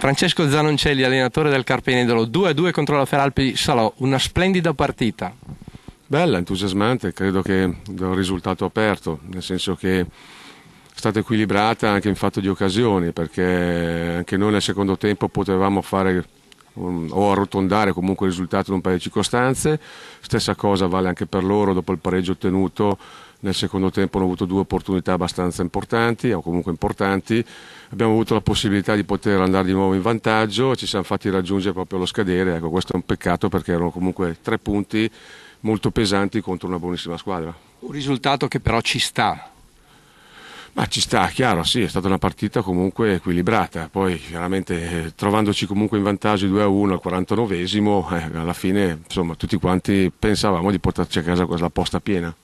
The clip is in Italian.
Francesco Zanoncelli, allenatore del Carpenedolo, 2-2 contro la Feralpi Salò, una splendida partita. Bella, entusiasmante, credo che da un risultato aperto, nel senso che è stata equilibrata anche in fatto di occasioni, perché anche noi nel secondo tempo potevamo fare um, o arrotondare comunque il risultato in un paio di circostanze, stessa cosa vale anche per loro dopo il pareggio ottenuto nel secondo tempo hanno avuto due opportunità abbastanza importanti o comunque importanti, abbiamo avuto la possibilità di poter andare di nuovo in vantaggio, ci siamo fatti raggiungere proprio lo scadere, ecco questo è un peccato perché erano comunque tre punti molto pesanti contro una buonissima squadra. Un risultato che però ci sta, ma ci sta, chiaro, sì, è stata una partita comunque equilibrata, poi chiaramente eh, trovandoci comunque in vantaggio 2-1 al 49esimo, eh, alla fine insomma tutti quanti pensavamo di portarci a casa la posta piena.